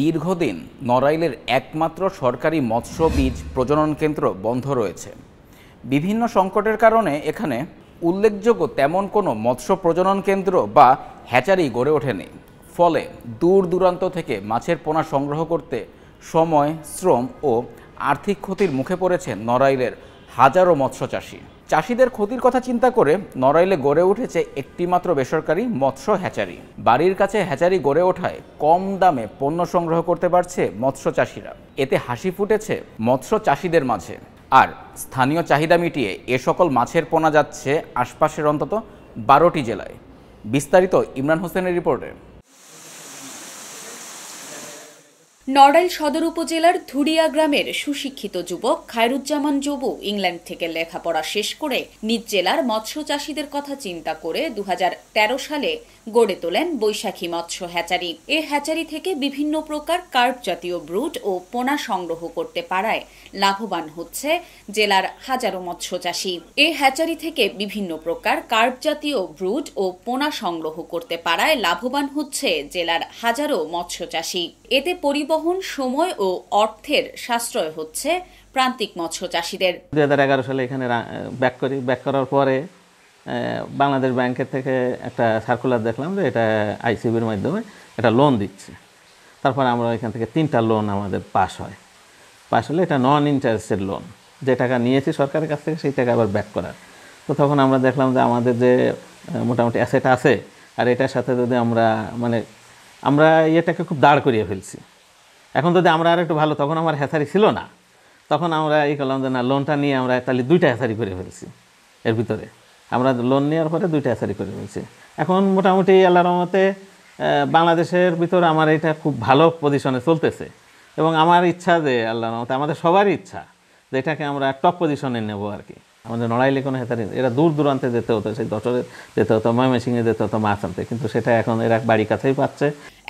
দীর্ঘদিন নড়াইলের একমাত্র সরকারি মৎস্য বীজ প্রজনন কেন্দ্র বন্ধ রয়েছে বিভিন্ন সংকটের কারণে এখানে উল্লেখযোগ্য তেমন কোনো মৎস্য প্রজনন কেন্দ্র বা হ্যাচারি গড়ে ওঠেনি ফলে দূর দূরান্ত থেকে মাছের পোনা সংগ্রহ করতে সময় শ্রম ও আর্থিক ক্ষতির মুখে পড়েছে নড়াইলের হাজারো মৎস্য চাষী চাষিদের ক্ষতির কথা চিন্তা করে নড়াইলে গড়ে উঠেছে একটিমাত্র বেসরকারি মৎস্য হ্যাচারি বাড়ির কাছে হ্যাচারি গড়ে ওঠায় কম দামে পণ্য সংগ্রহ করতে পারছে মৎস্য চাষিরা এতে হাসি ফুটেছে মৎস্য চাষিদের মাঝে আর স্থানীয় চাহিদা মিটিয়ে এ সকল মাছের পোনা যাচ্ছে আশপাশের অন্তত বারোটি জেলায় বিস্তারিত ইমরান হোসেনের রিপোর্টে নড়াইল সদর উপজেলার ধুরিয়া গ্রামের সুশিক্ষিত যুবক খায়রুজ্জামান জবু ইংল্যান্ড থেকে লেখাপড়া শেষ করে নিজ জেলার মৎস্য চাষীদের কথা চিন্তা করে দু সালে গড়ে তোলেন বৈশাখী মৎস্য হ্যাচারি এ হ্যাচারি থেকে বিভিন্ন প্রকার কার্প জাতীয় ব্রুট ও পোনা সংগ্রহ করতে পারায় লাভবান হচ্ছে জেলার হাজারো মৎস্য চাষী এ হ্যাচারি থেকে বিভিন্ন প্রকার কার্প জাতীয় ব্রুট ও পোনা সংগ্রহ করতে পারায় লাভবান হচ্ছে জেলার হাজারো মৎস্য চাষী এতে পরিবার পরিবহন সময় ও অর্থের সাশ্রয় হচ্ছে প্রান্তিক মৎস্য হাজার দুই সালে এখানে ব্যাক করি ব্যাক করার পরে বাংলাদেশ ব্যাংকের থেকে একটা সার্কুলার দেখলাম যে এটা আইসিবির মাধ্যমে এটা লোন দিচ্ছে তারপর আমরা এখান থেকে তিনটা লোন আমাদের পাস হয় পাস হলে এটা নন ইন্টারেস্টের লোন যে টাকা নিয়েছি সরকারের কাছ থেকে সেই টাকা আবার ব্যাক করার তো তখন আমরা দেখলাম যে আমাদের যে মোটামুটি অ্যাসেট আছে আর এটার সাথে যদি আমরা মানে আমরা ইয়েটাকে খুব দাঁড় করিয়ে ফেলছি এখন যদি আমরা আর একটু ভালো তখন আমার হেসারি ছিল না তখন আমরা এই করলাম যে না লোনটা নিয়ে আমরা তাহলে দুইটা হেসারি করে ফেলছি এর ভিতরে আমরা লোন নেওয়ার পরে দুইটা হেসারি করে ফেলছি এখন মোটামুটি আল্লাহ মতে বাংলাদেশের ভিতরে আমার এটা খুব ভালো পজিশনে চলতেছে এবং আমার ইচ্ছা যে আল্লাহ মতে আমাদের সবারই ইচ্ছা যে এটাকে আমরা টপ পজিশনে নেব আর কি আমাদের নড়াইলে কোনো হেতারি এরা দূর দূরান্তে যেতে হতো সেই দশরে যেতে হতো ময়মনসিংহে যেতে হতো মাছ আনতে কিন্তু সেটা এখন এরা বাড়ি কাছেই পাচ্ছে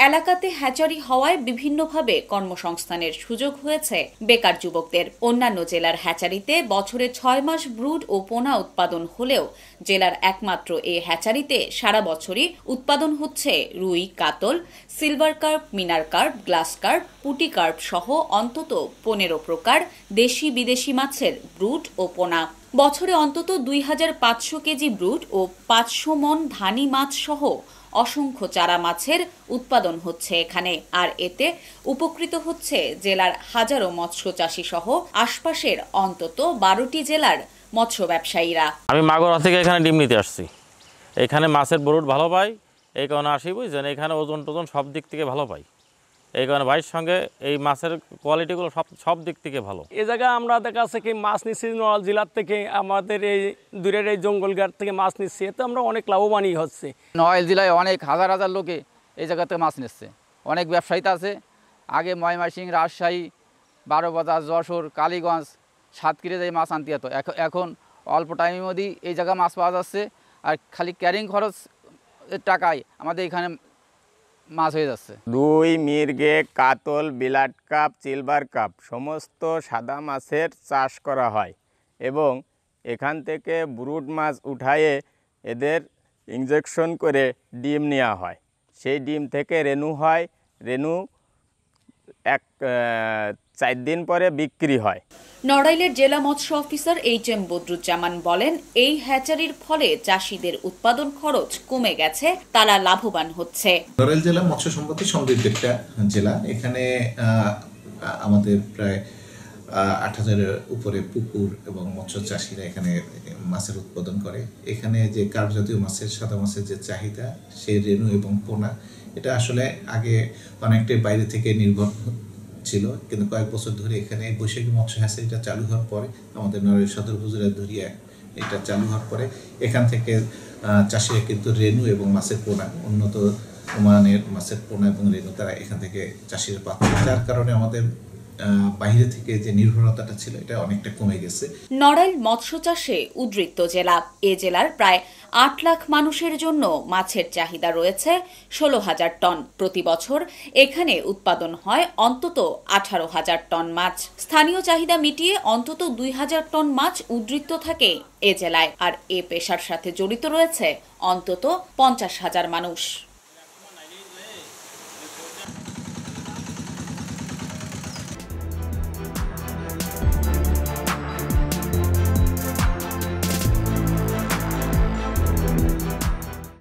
এলাকাতে হ্যাচারি হওয়ায় বিভিন্নভাবে কর্মসংস্থানের সুযোগ হয়েছে বেকার যুবকদের অন্যান্য জেলার হ্যাচারিতে বছরে ছয় মাস ব্রুড ও পোনা উৎপাদন হলেও জেলার একমাত্র এ হ্যাচারিতে সারা বছরই উৎপাদন হচ্ছে রুই কাতল সিলভার কার্প মিনার কার্প গ্লাস কার্প পুটি কার্প সহ অন্তত পনেরো প্রকার দেশি বিদেশি মাছের ব্রুড ও পোনা বছরে অন্তত দুই হাজার পাঁচশো কেজি ব্রুড ও পাঁচশো মন ধানি মাছ সহ অসংখ্য চারা মাছের উৎপাদন হচ্ছে এখানে আর এতে উপকৃত হচ্ছে জেলার হাজারো মৎস্য চাষী সহ আশপাশের অন্তত বারোটি জেলার মৎস্য ব্যবসায়ীরা আমি মাগর থেকে এখানে ডিম নিতে আসছি এখানে মাছের বরুট ভালো পাই এই কারণে আসি বুঝছেন এখানে ওজন টোজন সব দিক থেকে ভালো পাই এই কারণে ভাইয়ের সঙ্গে এই মাছের কোয়ালিটিগুলো সব সব দিক থেকে ভালো এ জায়গায় আমরা দেখা আছে কি মাছ নিচ্ছি নড়াল জেলার থেকে আমাদের এই দূরের এই জঙ্গলঘাট থেকে মাছ নিচ্ছি এতে আমরা অনেক লাভবানই হচ্ছে নড়াইল জেলায় অনেক হাজার হাজার লোকে এই জায়গা থেকে মাছ নিচ্ছে অনেক ব্যবসায়ীতে আছে আগে ময়মাসিং রাজশাহী বারোবাজার যশোর কালীগঞ্জ সাতক্ষীরে যাই মাছ আনতে হতো এখন অল্প টাইমের মধ্যেই এই জায়গায় মাছ পাওয়া যাচ্ছে আর খালি ক্যারিং খরচ টাকায় আমাদের এখানে মাছ হয়ে যাচ্ছে দুই মির্গে কাতল বিলাট কাপ সিলভার কাপ সমস্ত সাদা মাছের চাষ করা হয় এবং এখান থেকে ব্রুড মাছ উঠায়ে এদের ইঞ্জেকশন করে ডিম নেওয়া হয় সেই ডিম থেকে রেনু হয় রেনু এক চার দিন পরে বিক্রি হয় নড়াইলের জেলা মৎস্য অফিসার এইচ এম বদরুজ্জামান বলেন এই হ্যাচারির ফলে চাষিদের উৎপাদন খরচ কমে গেছে তারা লাভবান হচ্ছে নড়াইল জেলা মৎস্য সম্পত্তি সমৃদ্ধ একটা জেলা এখানে আমাদের প্রায় আট হাজারের উপরে পুকুর এবং মৎস্য চাষিরা এখানে মাছের উৎপাদন করে এখানে যে কার জাতীয় মাছের সাদা মাছের যে চাহিদা সেই রেণু এবং পোনা এটা আসলে আগে অনেকটাই বাইরে থেকে নির্ভর ছিল কিন্তু কয়েক বছর ধরে এখানে বৈশাখী মৎস্য হাসে এটা চালু হওয়ার পরে আমাদের নরের সদর হুজুরা ধরিয়া এটা চালু হওয়ার পরে এখান থেকে চাষিরা কিন্তু রেনু এবং মাছের পোনা উন্নত মানের মাছের পোনা এবং রেনু তারা এখান থেকে চাষিরা পাচ্ছে যার কারণে আমাদের বাইরে থেকে যে নির্ভরতাটা ছিল এটা অনেকটা কমে গেছে নড়াইল মৎস্য চাষে উদ্বৃত্ত জেলা এ জেলার প্রায় আট লাখ মানুষের জন্য মাছের চাহিদা রয়েছে ষোলো হাজার টন প্রতি বছর এখানে উৎপাদন হয় অন্তত আঠারো হাজার টন মাছ স্থানীয় চাহিদা মিটিয়ে অন্তত দুই হাজার টন মাছ উদ্বৃত্ত থাকে এ জেলায় আর এ পেশার সাথে জড়িত রয়েছে অন্তত পঞ্চাশ হাজার মানুষ